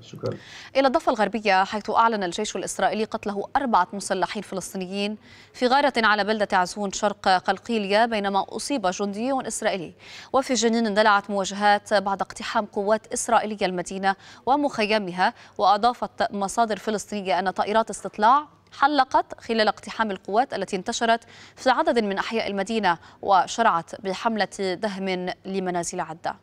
شكرا إلى الضفة الغربية حيث أعلن الجيش الإسرائيلي قتله أربعة مسلحين فلسطينيين في غارة على بلدة عزون شرق قلقيلية بينما أصيب جندي إسرائيلي وفي جنين اندلعت مواجهات بعد اقتحام قوات إسرائيلية المدينة ومخيمها وأضافت مصادر فلسطينية أن طائرات استطلاع حلقت خلال اقتحام القوات التي انتشرت في عدد من أحياء المدينة وشرعت بحملة دهم لمنازل عدة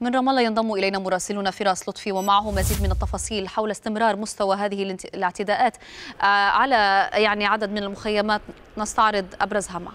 من رام الله ينضم إلينا مراسلنا فراس لطفي ومعه مزيد من التفاصيل حول استمرار مستوى هذه الاعتداءات آه، على يعني عدد من المخيمات نستعرض أبرزها معك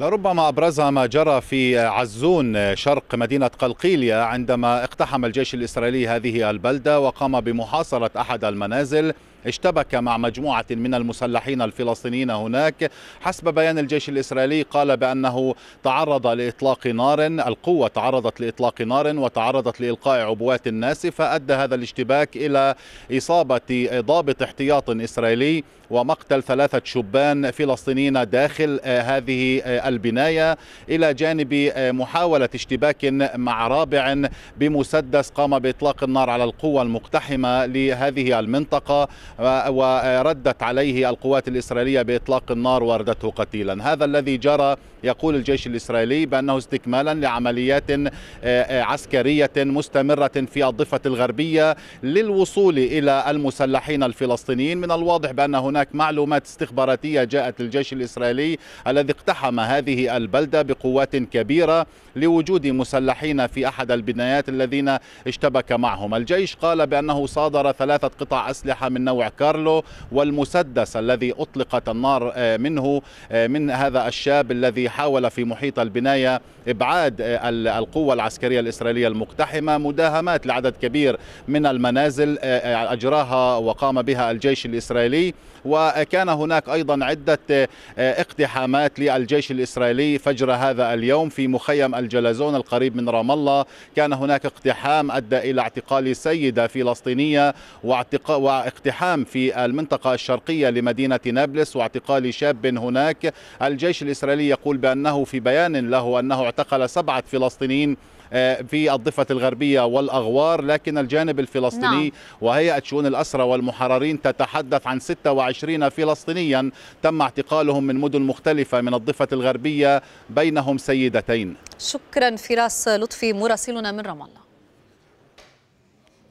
لربما ابرزها ما جرى في عزون شرق مدينه قلقيليه عندما اقتحم الجيش الاسرائيلي هذه البلده وقام بمحاصره احد المنازل اشتبك مع مجموعة من المسلحين الفلسطينيين هناك حسب بيان الجيش الإسرائيلي قال بأنه تعرض لإطلاق نار القوة تعرضت لإطلاق نار وتعرضت لإلقاء عبوات ناسفة أدى هذا الاشتباك إلى إصابة ضابط احتياط إسرائيلي ومقتل ثلاثة شبان فلسطينيين داخل آه، هذه آه، البناية إلى جانب آه، محاولة اشتباك مع رابع بمسدس قام بإطلاق النار على القوة المقتحمة لهذه المنطقة وردت عليه القوات الإسرائيلية بإطلاق النار واردته قتيلا هذا الذي جرى يقول الجيش الإسرائيلي بأنه استكمالا لعمليات آه، آه، عسكرية مستمرة في الضفة الغربية للوصول إلى المسلحين الفلسطينيين من الواضح بأن هناك معلومات استخباراتية جاءت للجيش الإسرائيلي الذي اقتحم هذه البلدة بقوات كبيرة لوجود مسلحين في أحد البنايات الذين اشتبك معهم الجيش قال بأنه صادر ثلاثة قطع أسلحة من نوع متنوع كارلو والمسدس الذي أطلقت النار آه، منه آه، من هذا الشاب الذي حاول في محيط البناية إبعاد آه، القوة العسكرية الإسرائيلية المقتحمة مداهمات لعدد كبير من المنازل أجراها وقام بها الجيش الإسرائيلي وكان هناك أيضا عدة اقتحامات للجيش الإسرائيلي فجر هذا اليوم في مخيم الجلازون القريب من رام الله كان هناك اقتحام أدى إلى اعتقال سيدة فلسطينية واعتق... واقتحام الاقتحام في المنطقة الشرقية لمدينة نابلس واعتقال شاب هناك الجيش الإسرائيلي يقول بأنه في بيان له أنه اعتقل سبعة فلسطينيين آه، في الضفة الغربية والأغوار لكن الجانب الفلسطيني نعم. وهيئة شؤون الأسرى والمحررين تتحدث عن 26 فلسطينيا تم اعتقالهم من مدن مختلفة من الضفة الغربية بينهم سيدتين شكرا فراس لطفي مراسلنا من رام الله